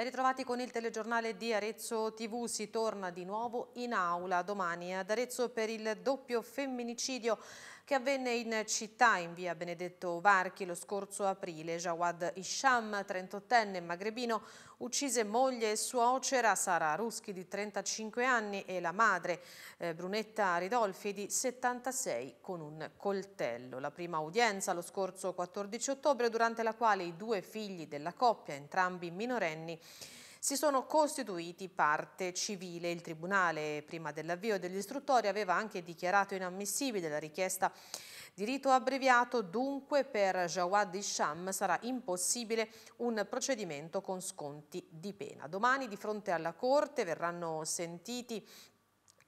Ben ritrovati con il telegiornale di Arezzo TV, si torna di nuovo in aula domani ad Arezzo per il doppio femminicidio che avvenne in città in via Benedetto Varchi lo scorso aprile. Jawad Isham, 38enne magrebino, uccise moglie e suocera Sara Ruschi di 35 anni e la madre eh, Brunetta Ridolfi di 76 con un coltello. La prima udienza lo scorso 14 ottobre durante la quale i due figli della coppia, entrambi minorenni, si sono costituiti parte civile. Il Tribunale, prima dell'avvio dell'istruttoria, aveva anche dichiarato inammissibile la richiesta di rito abbreviato, dunque per Jawad Isham sarà impossibile un procedimento con sconti di pena. Domani di fronte alla Corte verranno sentiti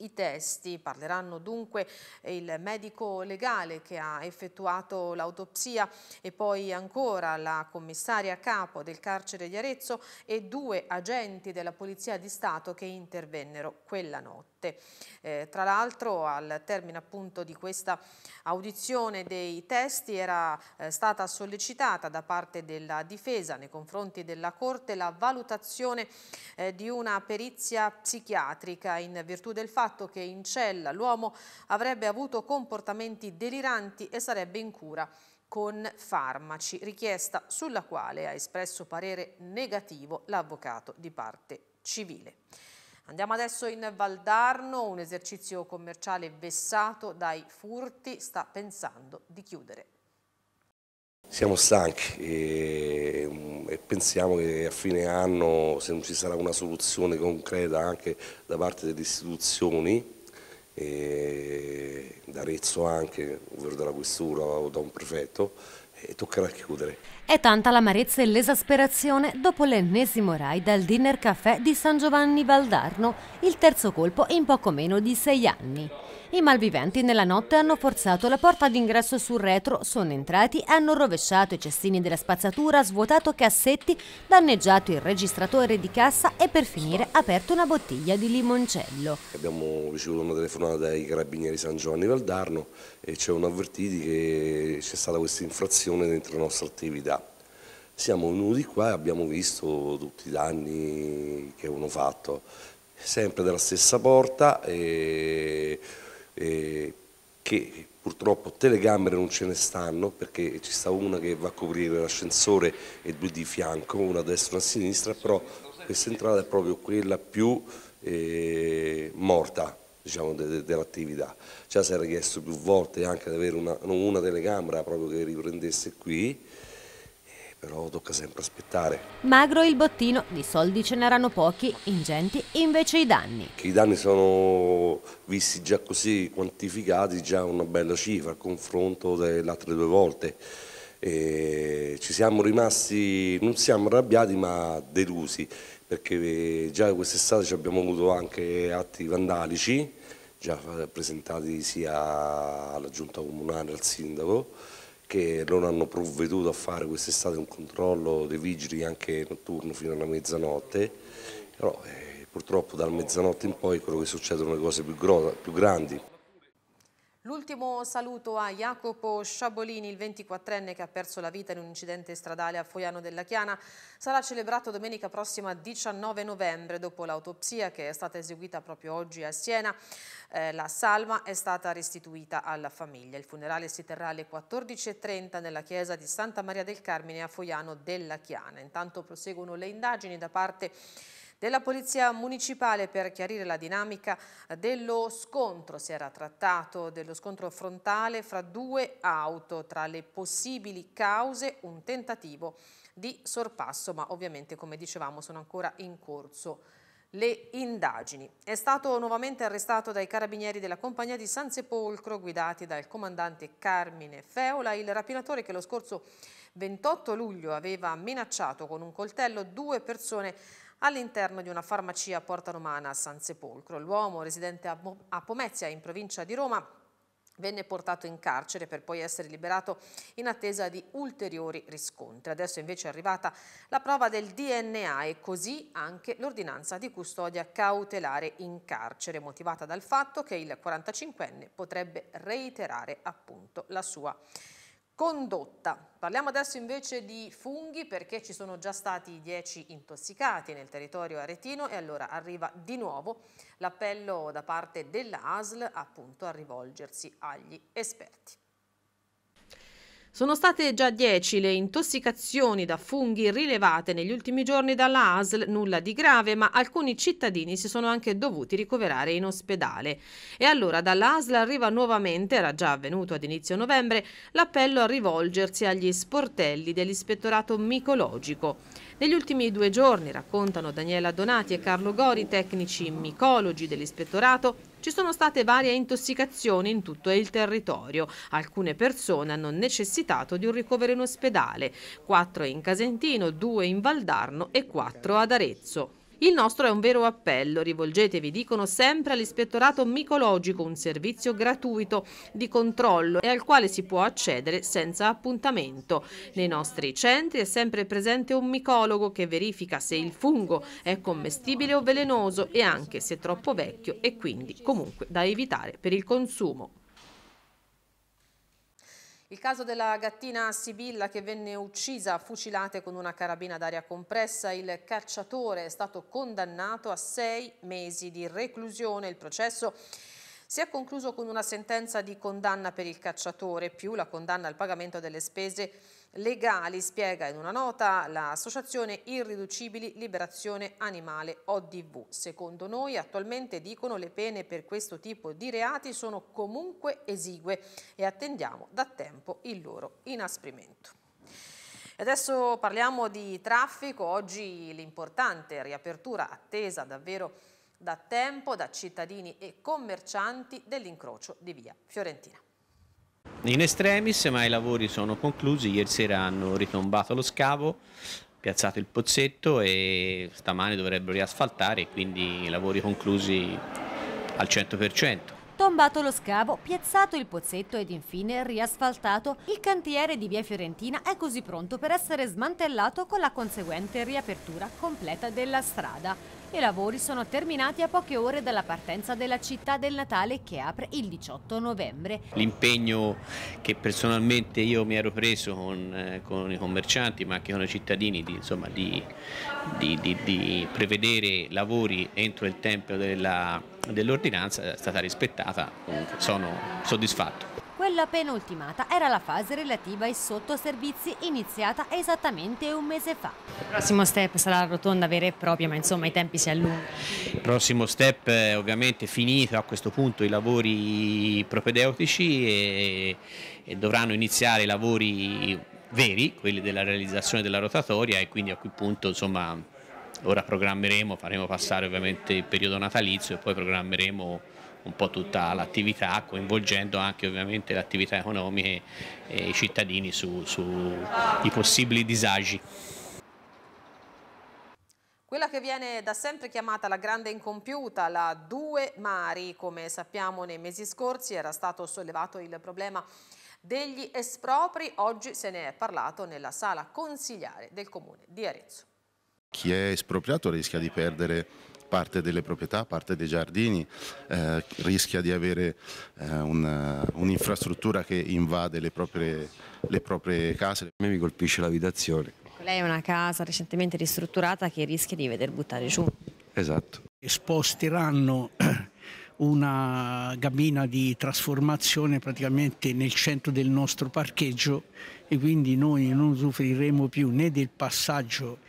i testi. Parleranno dunque eh, il medico legale che ha effettuato l'autopsia e poi ancora la commissaria capo del carcere di Arezzo e due agenti della Polizia di Stato che intervennero quella notte notte. Eh, tra l'altro al termine appunto di questa audizione dei testi era eh, stata sollecitata da parte della difesa nei confronti della Corte la valutazione eh, di una perizia psichiatrica in virtù del fatto che in cella l'uomo avrebbe avuto comportamenti deliranti e sarebbe in cura con farmaci, richiesta sulla quale ha espresso parere negativo l'avvocato di parte civile. Andiamo adesso in Valdarno, un esercizio commerciale vessato dai furti sta pensando di chiudere. Siamo stanchi e, e, pensiamo che a fine anno, se non ci sarà una soluzione concreta anche da parte delle istituzioni, d'Arezzo anche, ovvero dalla questura o da un prefetto, e toccherà chiudere. È tanta l'amarezza e l'esasperazione dopo l'ennesimo raid al Dinner caffè di San Giovanni Valdarno, il terzo colpo in poco meno di sei anni. I malviventi nella notte hanno forzato la porta d'ingresso sul retro, sono entrati, e hanno rovesciato i cestini della spazzatura, svuotato cassetti, danneggiato il registratore di cassa e per finire aperto una bottiglia di limoncello. Abbiamo ricevuto una telefonata dai carabinieri San Giovanni Valdarno e ci hanno avvertiti che c'è stata questa infrazione dentro la nostra attività. Siamo venuti qua e abbiamo visto tutti i danni che hanno fatto, sempre dalla stessa porta e, e che purtroppo telecamere non ce ne stanno perché ci sta una che va a coprire l'ascensore e due di fianco, una a destra e una a sinistra, però questa entrata è proprio quella più eh, morta diciamo, de, dell'attività. Già si era chiesto più volte anche di avere una, una telecamera proprio che riprendesse qui, eh, però tocca sempre aspettare. Magro il bottino, di soldi ce n'erano pochi, ingenti invece i danni. Che I danni sono visti già così quantificati, già una bella cifra a confronto delle altre due volte. E eh, ci siamo rimasti, non siamo arrabbiati ma delusi, perché già quest'estate abbiamo avuto anche atti vandalici, già presentati sia alla giunta comunale, al sindaco, che non hanno provveduto a fare quest'estate un controllo dei vigili anche notturno fino alla mezzanotte, però eh, purtroppo dalla mezzanotte in poi quello che succedono le cose più, più grandi. L'ultimo saluto a Jacopo Sciabolini, il 24enne che ha perso la vita in un incidente stradale a Foiano della Chiana. Sarà celebrato domenica prossima 19 novembre dopo l'autopsia che è stata eseguita proprio oggi a Siena. Eh, la salma è stata restituita alla famiglia. Il funerale si terrà alle 14.30 nella chiesa di Santa Maria del Carmine a Foiano della Chiana. Intanto proseguono le indagini da parte di della Polizia Municipale per chiarire la dinamica dello scontro. Si era trattato dello scontro frontale fra due auto, tra le possibili cause un tentativo di sorpasso, ma ovviamente come dicevamo sono ancora in corso le indagini. È stato nuovamente arrestato dai carabinieri della compagnia di San Sepolcro guidati dal comandante Carmine Feola, il rapinatore che lo scorso 28 luglio aveva minacciato con un coltello due persone all'interno di una farmacia a Porta Romana a San Sepolcro. L'uomo residente a Pomezia in provincia di Roma venne portato in carcere per poi essere liberato in attesa di ulteriori riscontri. Adesso invece è arrivata la prova del DNA e così anche l'ordinanza di custodia cautelare in carcere, motivata dal fatto che il 45enne potrebbe reiterare appunto la sua condotta. Parliamo adesso invece di funghi perché ci sono già stati 10 intossicati nel territorio aretino e allora arriva di nuovo l'appello da parte della ASL appunto a rivolgersi agli esperti. Sono state già 10 le intossicazioni da funghi rilevate negli ultimi giorni dalla ASL, nulla di grave, ma alcuni cittadini si sono anche dovuti ricoverare in ospedale. E allora dalla ASL arriva nuovamente, era già avvenuto ad inizio novembre, l'appello a rivolgersi agli sportelli dell'ispettorato micologico. Negli ultimi due giorni, raccontano Daniela Donati e Carlo Gori, tecnici micologi dell'ispettorato, ci sono state varie intossicazioni in tutto il territorio. Alcune persone hanno necessitato di un ricovero in ospedale, quattro in Casentino, due in Valdarno e quattro ad Arezzo. Il nostro è un vero appello, rivolgetevi, dicono sempre all'ispettorato micologico, un servizio gratuito di controllo e al quale si può accedere senza appuntamento. Nei nostri centri è sempre presente un micologo che verifica se il fungo è commestibile o velenoso e anche se troppo vecchio e quindi comunque da evitare per il consumo. Il caso della gattina Sibilla che venne uccisa a fucilate con una carabina d'aria compressa, il cacciatore è stato condannato a sei mesi di reclusione. Il processo si è concluso con una sentenza di condanna per il cacciatore più la condanna al pagamento delle spese legali, spiega in una nota l'associazione Irriducibili Liberazione Animale ODV. Secondo noi attualmente dicono le pene per questo tipo di reati sono comunque esigue e attendiamo da tempo il loro inasprimento. Adesso parliamo di traffico, oggi l'importante riapertura attesa davvero da tempo da cittadini e commercianti dell'incrocio di via Fiorentina. In estremis, ma i lavori sono conclusi, ieri sera hanno ritombato lo scavo, piazzato il pozzetto e stamani dovrebbero riasfaltare, quindi i lavori conclusi al 100%. Tombato lo scavo, piazzato il pozzetto ed infine riasfaltato, il cantiere di Via Fiorentina è così pronto per essere smantellato con la conseguente riapertura completa della strada. I lavori sono terminati a poche ore dalla partenza della città del Natale che apre il 18 novembre. L'impegno che personalmente io mi ero preso con, eh, con, i commercianti ma anche con i cittadini di, insomma, di, di, di prevedere lavori entro il tempo dell'ordinanza dell è stata rispettata, sono soddisfatto. Quella penultimata era la fase relativa ai sottoservizi iniziata esattamente un mese fa. Il prossimo step sarà la rotonda vera e propria, ma insomma i tempi si allungano. Il prossimo step è eh, ovviamente finito a questo punto i lavori propedeutici e, e dovranno iniziare i lavori veri, quelli della realizzazione della rotatoria e quindi a quel punto insomma ora programmeremo, faremo passare ovviamente il periodo natalizio e poi programmeremo un po' tutta l'attività, coinvolgendo anche ovviamente le attività economiche e i cittadini sui su possibili disagi. Quella che viene da sempre chiamata la grande incompiuta, la due mari, come sappiamo nei mesi scorsi era stato sollevato il problema degli espropri, oggi se ne è parlato nella sala consigliare del comune di Arezzo. Chi è espropriato rischia di perdere parte delle proprietà, parte dei giardini, eh, rischia di avere eh, un'infrastruttura un che invade le proprie, le proprie case. A me mi colpisce l'abitazione. Lei è una casa recentemente ristrutturata che rischia di veder buttare giù. Esatto. Sposteranno una gabina di trasformazione praticamente nel centro del nostro parcheggio e quindi noi non soffriremo più né del passaggio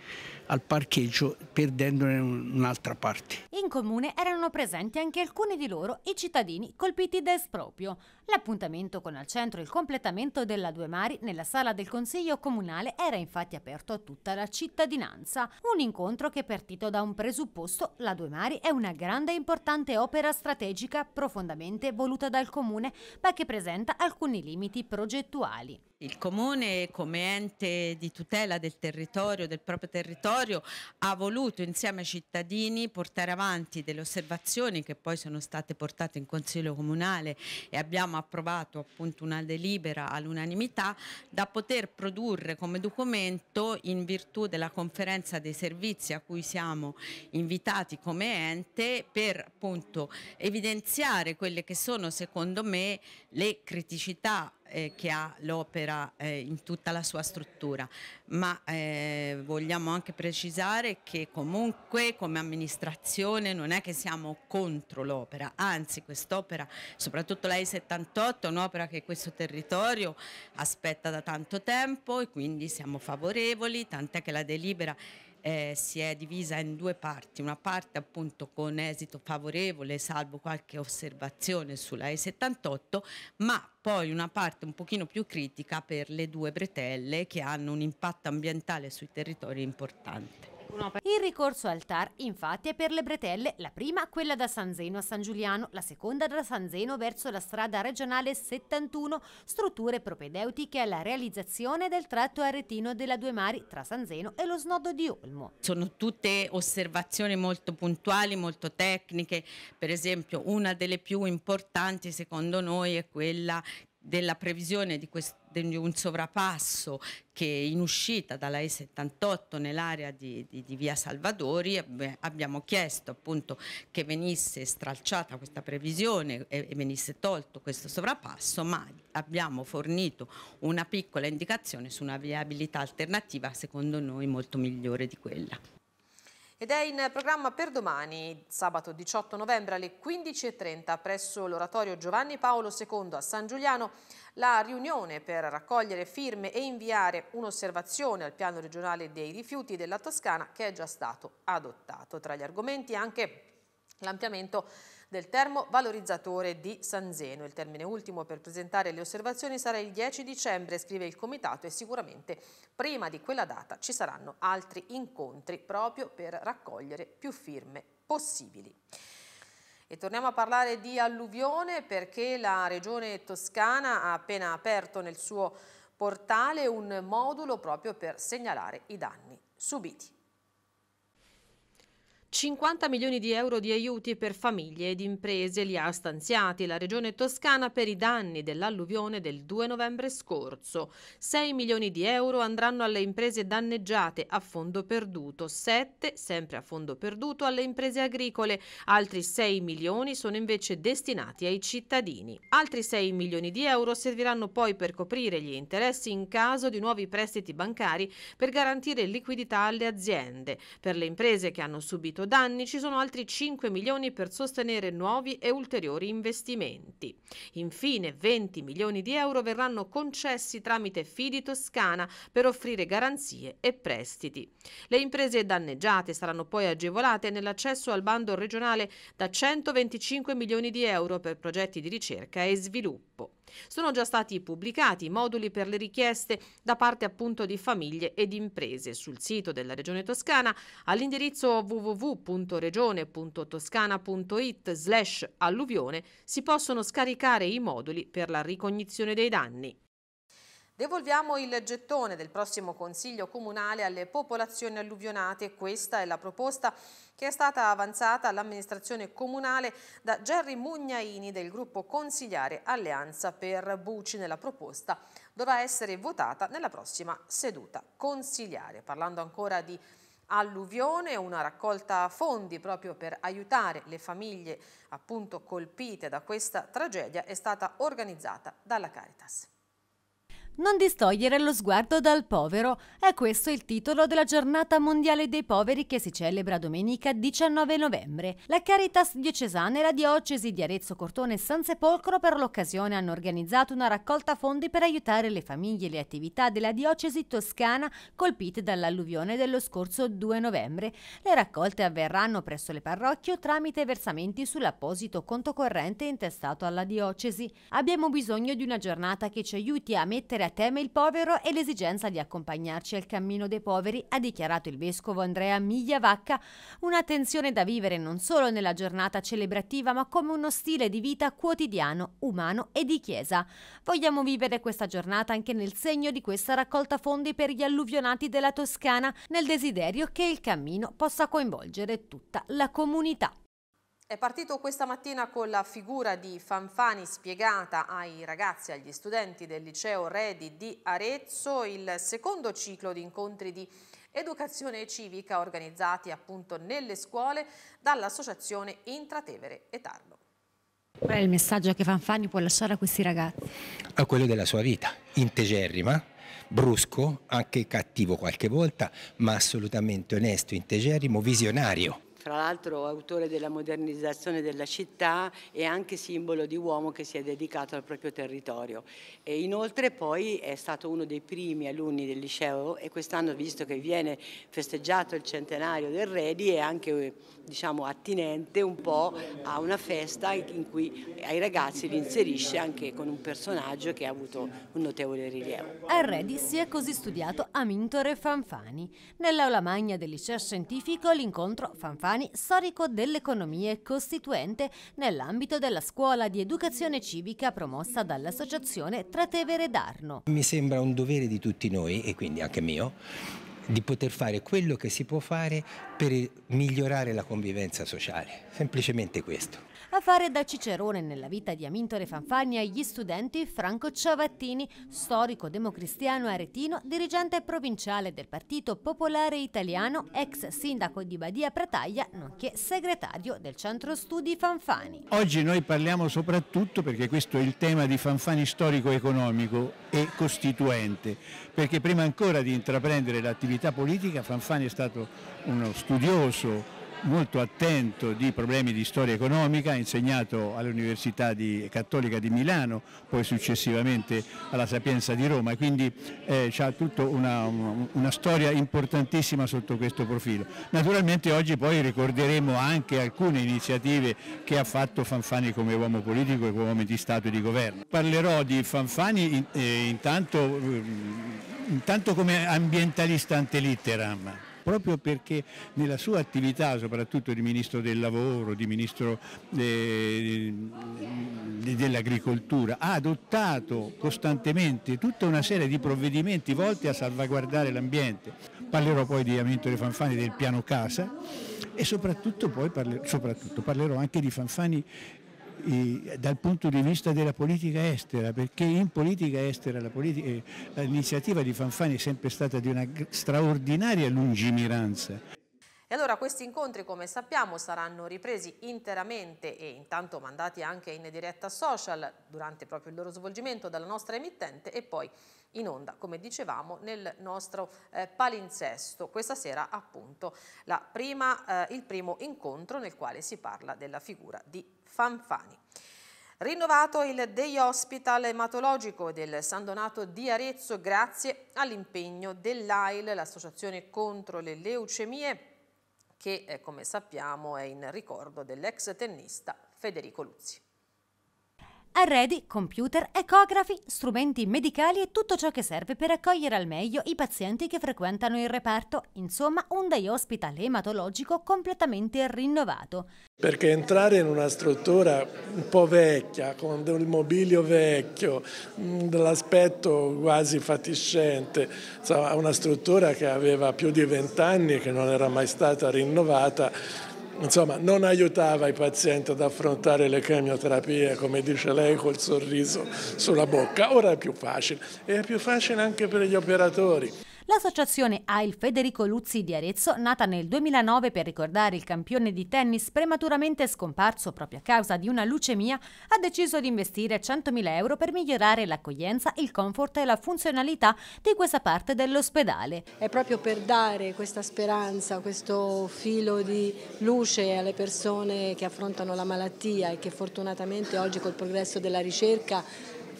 al parcheggio perdendone un'altra parte. In comune erano presenti anche alcuni di loro i cittadini colpiti da esproprio. L'appuntamento con al centro il completamento della Due Mari nella sala del Consiglio Comunale era infatti aperto a tutta la cittadinanza. Un incontro che è partito da un presupposto, la Due Mari è una grande e importante opera strategica profondamente voluta dal comune ma che presenta alcuni limiti progettuali. Il comune come ente di tutela del territorio, del proprio territorio, territorio ha voluto insieme ai cittadini portare avanti delle osservazioni che poi sono state portate in Consiglio Comunale e abbiamo approvato appunto una delibera all'unanimità da poter produrre come documento in virtù della conferenza dei servizi a cui siamo invitati come ente per appunto evidenziare quelle che sono secondo me le criticità eh, che ha l'opera eh, in tutta la sua struttura, ma eh, vogliamo anche precisare che comunque come amministrazione non è che siamo contro l'opera, anzi quest'opera, soprattutto la I78, è un'opera che questo territorio aspetta da tanto tempo e quindi siamo favorevoli, tant'è che la delibera eh, si è divisa in due parti, una parte appunto con esito favorevole, salvo qualche osservazione sulla E78, ma poi una parte un pochino più critica per le due bretelle che hanno un impatto ambientale sui territori importante. Il ricorso al TAR infatti è per le bretelle, la prima quella da San Zeno a San Giuliano, la seconda da San Zeno verso la strada regionale 71, strutture propedeutiche alla realizzazione del tratto aretino della Due Mari tra San Zeno e lo snodo di Olmo. Sono tutte osservazioni molto puntuali, molto tecniche, per esempio una delle più importanti secondo noi è quella della previsione di, questo, di, un sovrappasso che in uscita dalla E78 nell'area di, di, di, via Salvadori abbiamo chiesto appunto che venisse stralciata questa previsione e, e venisse tolto questo sovrappasso ma abbiamo fornito una piccola indicazione su una viabilità alternativa secondo noi molto migliore di quella ed è in programma per domani, sabato 18 novembre alle 15.30 presso l'oratorio Giovanni Paolo II a San Giuliano, la riunione per raccogliere firme e inviare un'osservazione al piano regionale dei rifiuti della Toscana che è già stato adottato. Tra gli argomenti anche l'ampliamento del termovalorizzatore di San Zeno. Il termine ultimo per presentare le osservazioni sarà il 10 dicembre, scrive il Comitato, e sicuramente prima di quella data ci saranno altri incontri proprio per raccogliere più firme possibili. E torniamo a parlare di alluvione perché la regione toscana ha appena aperto nel suo portale un modulo proprio per segnalare i danni subiti. 50 milioni di euro di aiuti per famiglie ed imprese li ha stanziati la Regione Toscana per i danni dell'alluvione del 2 novembre scorso. 6 milioni di euro andranno alle imprese danneggiate a fondo perduto, 7 sempre a fondo perduto alle imprese agricole, altri 6 milioni sono invece destinati ai cittadini. Altri 6 milioni di euro serviranno poi per coprire gli interessi in caso di nuovi prestiti bancari per garantire liquidità alle aziende. Per le imprese che hanno subito 100 danni ci sono altri 5 milioni per sostenere nuovi e ulteriori investimenti. Infine 20 milioni di euro verranno concessi tramite Fidi Toscana per offrire garanzie e prestiti. Le imprese danneggiate saranno poi agevolate nell'accesso al bando regionale da 125 milioni di euro per progetti di ricerca e sviluppo. Sono già stati pubblicati moduli per le richieste da parte appunto di famiglie ed imprese sul sito della Regione Toscana all'indirizzo www.regione.toscana.it slash alluvione si possono scaricare i moduli per la ricognizione dei danni. Devolviamo il gettone del prossimo Consiglio Comunale alle popolazioni alluvionate. Questa è la proposta che è stata avanzata all'amministrazione comunale da Gerry Mugnaini del gruppo consigliare Alleanza per Buci. Nella proposta dovrà essere votata nella prossima seduta consigliare. Parlando ancora di alluvione, una raccolta fondi proprio per aiutare le famiglie appunto colpite da questa tragedia è stata organizzata dalla Caritas. Non distogliere lo sguardo dal povero, è questo il titolo della giornata mondiale dei poveri che si celebra domenica 19 novembre. La Caritas diocesana e la diocesi di Arezzo Cortone e San Sepolcro per l'occasione hanno organizzato una raccolta fondi per aiutare le famiglie e le attività della diocesi toscana colpite dall'alluvione dello scorso 2 novembre. Le raccolte avverranno presso le parrocchie tramite versamenti sull'apposito conto corrente intestato alla diocesi. Abbiamo bisogno di una giornata che ci aiuti a mettere a tema il povero e l'esigenza di accompagnarci al cammino dei poveri, ha dichiarato il vescovo Andrea Migliavacca, un'attenzione da vivere non solo nella giornata celebrativa, ma come uno stile di vita quotidiano, umano e di chiesa. Vogliamo vivere questa giornata anche nel segno di questa raccolta fondi per gli alluvionati della Toscana, nel desiderio che il cammino possa coinvolgere tutta la comunità. È partito questa mattina con la figura di Fanfani spiegata ai ragazzi e agli studenti del liceo Redi di Arezzo il secondo ciclo di incontri di educazione civica organizzati appunto nelle scuole dall'associazione Intratevere e Tarlo. Qual è il messaggio che Fanfani può lasciare a questi ragazzi? A quello della sua vita, integerrima, brusco, anche cattivo qualche volta, ma assolutamente onesto, integerrimo, visionario fra l'altro autore della modernizzazione della città e anche simbolo di uomo che si è dedicato al proprio territorio. E inoltre poi è stato uno dei primi alunni del liceo e quest'anno visto che viene festeggiato il centenario del Redi è anche diciamo, attinente un po' a una festa in cui ai ragazzi li inserisce anche con un personaggio che ha avuto un notevole rilievo. Al Redi si è così studiato Amintore Fanfani. Nell'aula magna del liceo scientifico l'incontro Fanfani Giovanni, storico dell'economia e costituente nell'ambito della scuola di educazione civica promossa dall'associazione Tratevere d'Arno. Mi sembra un dovere di tutti noi e quindi anche mio di poter fare quello che si può fare per migliorare la convivenza sociale, semplicemente questo. A fare da cicerone nella vita di Amintore Fanfani agli studenti Franco Ciavattini, storico democristiano aretino, dirigente provinciale del Partito Popolare Italiano, ex sindaco di Badia Prataglia, nonché segretario del Centro Studi Fanfani. Oggi noi parliamo soprattutto, perché questo è il tema di Fanfani storico-economico e costituente, perché prima ancora di intraprendere l'attività politica Fanfani è stato uno studioso, molto attento di problemi di storia economica, ha insegnato all'Università di, Cattolica di Milano, poi successivamente alla Sapienza di Roma, quindi eh, ha tutta una, una, storia importantissima sotto questo profilo. Naturalmente oggi poi ricorderemo anche alcune iniziative che ha fatto Fanfani come uomo politico e come uomo di Stato e di Governo. Parlerò di Fanfani in, eh, intanto, mm, intanto come ambientalista antelitteram. litteram, proprio perché nella sua attività, soprattutto di Ministro del Lavoro, di Ministro eh, dell'Agricoltura, ha adottato costantemente tutta una serie di provvedimenti volti a salvaguardare l'ambiente. Parlerò poi di Amintore Fanfani del piano casa e soprattutto, parlerò, soprattutto parlerò anche di Fanfani dal punto di vista della politica estera, perché in politica estera eh, l'iniziativa di Fanfani è sempre stata di una straordinaria lungimiranza. E allora questi incontri, come sappiamo, saranno ripresi interamente e intanto mandati anche in diretta social durante proprio il loro svolgimento dalla nostra emittente e poi in onda, come dicevamo, nel nostro eh, palinsesto. Questa sera appunto prima, eh, il primo incontro nel quale si parla della figura di Fanfani. Rinnovato il Day Hospital ematologico del San Donato di Arezzo grazie all'impegno dell'AIL, l'Associazione contro le Leucemie, che eh, come sappiamo è in ricordo dell'ex tennista Federico Luzzi. Arredi, computer, ecografi, strumenti medicali e tutto ciò che serve per accogliere al meglio i pazienti che frequentano il reparto, insomma un day hospital ematologico completamente rinnovato. Perché entrare in una struttura un po' vecchia, con del mobilio vecchio, mm, dell'aspetto quasi fatiscente, insomma una struttura che aveva più di vent'anni e che non era mai stata rinnovata, insomma, non aiutava i pazienti ad affrontare le chemioterapie, come dice lei, col sorriso sulla bocca. Ora è più facile e è più facile anche per gli operatori. L'associazione AIL Federico Luzzi di Arezzo, nata nel 2009 per ricordare il campione di tennis prematuramente scomparso proprio a causa di una leucemia, ha deciso di investire 100.000 euro per migliorare l'accoglienza, il comfort e la funzionalità di questa parte dell'ospedale. È proprio per dare questa speranza, questo filo di luce alle persone che affrontano la malattia e che fortunatamente oggi col progresso della ricerca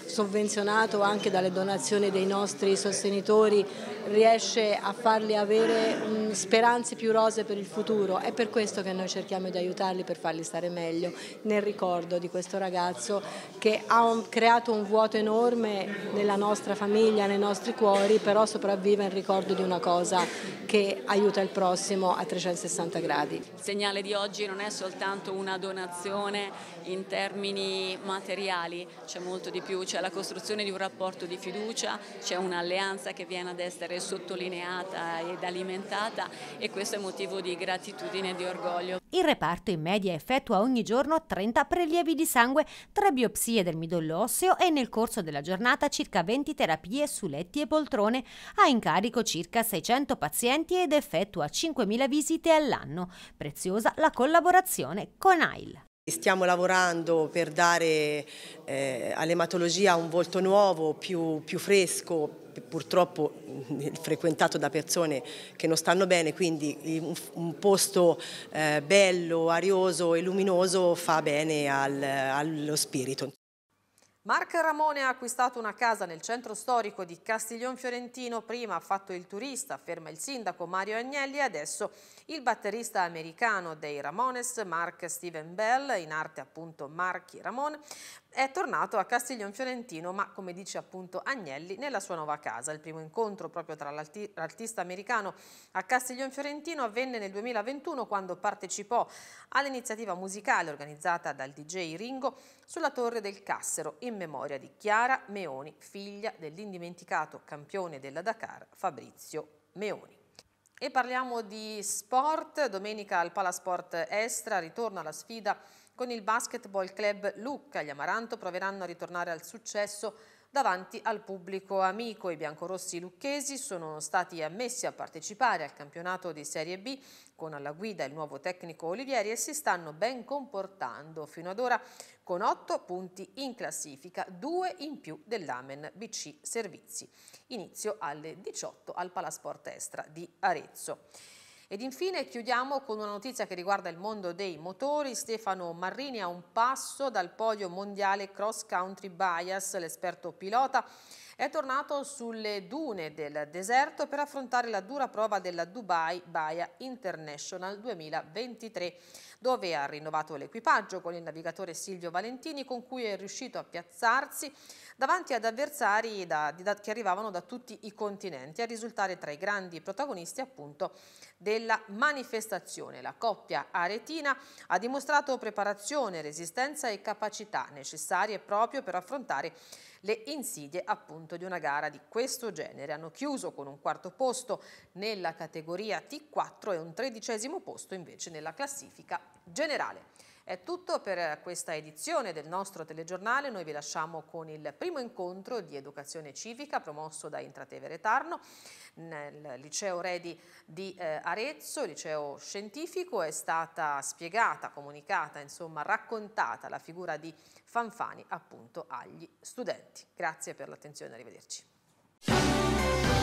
sovvenzionato anche dalle donazioni dei nostri sostenitori, riesce a farli avere mm, speranze più rose per il futuro. È per questo che noi cerchiamo di aiutarli per farli stare meglio, nel ricordo di questo ragazzo che ha un, creato un vuoto enorme nella nostra famiglia, nei nostri cuori, però sopravvive in ricordo di una cosa che aiuta il prossimo a 360 gradi. Il segnale di oggi non è soltanto una donazione in termini materiali, c'è molto di più, c'è la costruzione di un rapporto di fiducia, c'è un'alleanza che viene ad essere sottolineata ed alimentata e questo è motivo di gratitudine e di orgoglio. Il reparto in media effettua ogni giorno 30 prelievi di sangue, 3 biopsie del midollo osseo e nel corso della giornata circa 20 terapie su letti e poltrone. Ha in carico circa 600 pazienti ed effettua 5.000 visite all'anno. Preziosa la collaborazione con AIL. Stiamo lavorando per dare eh, all'ematologia un volto nuovo, più, più fresco, purtroppo frequentato da persone che non stanno bene, quindi un, posto eh, bello, arioso e luminoso fa bene al, allo spirito. Marc Ramone ha acquistato una casa nel centro storico di Castiglion Fiorentino, prima ha fatto il turista, afferma il sindaco Mario Agnelli e adesso il batterista americano dei Ramones, Mark Steven Bell, in arte appunto Marchi Ramone, è tornato a Castiglion Fiorentino, ma come dice appunto Agnelli, nella sua nuova casa. Il primo incontro proprio tra l'artista americano a Castiglion Fiorentino avvenne nel 2021 quando partecipò all'iniziativa musicale organizzata dal DJ Ringo sulla Torre del Cassero in memoria di Chiara Meoni, figlia dell'indimenticato campione della Dakar Fabrizio Meoni. E parliamo di sport, domenica al Palasport Estra ritorna la sfida con il Basketball Club Lucca gli Amaranto proveranno a ritornare al successo davanti al pubblico amico. I biancorossi lucchesi sono stati ammessi a partecipare al campionato di Serie B con alla guida il nuovo tecnico Olivieri e si stanno ben comportando fino ad ora con 8 punti in classifica, 2 in più dell'Amen BC Servizi. Inizio alle 18 al Palasport Estra di Arezzo. Ed infine chiudiamo con una notizia che riguarda il mondo dei motori. Stefano Marrini a un passo dal podio mondiale cross country bias, l'esperto pilota è tornato sulle dune del deserto per affrontare la dura prova della Dubai Baia International 2023 dove ha rinnovato l'equipaggio con il navigatore Silvio Valentini con cui è riuscito a piazzarsi davanti ad avversari da, da, che arrivavano da tutti i continenti a risultare tra i grandi protagonisti appunto della manifestazione. La coppia aretina ha dimostrato preparazione, resistenza e capacità necessarie proprio per affrontare le insidie appunto di una gara di questo genere. Hanno chiuso con un quarto posto nella categoria T4 e un tredicesimo posto invece nella classifica generale. È tutto per questa edizione del nostro telegiornale, noi vi lasciamo con il primo incontro di educazione civica promosso da Intratevere Tarno nel liceo Redi di eh, Arezzo, liceo scientifico, è stata spiegata, comunicata, insomma raccontata la figura di Fanfani appunto agli studenti. Grazie per l'attenzione, arrivederci.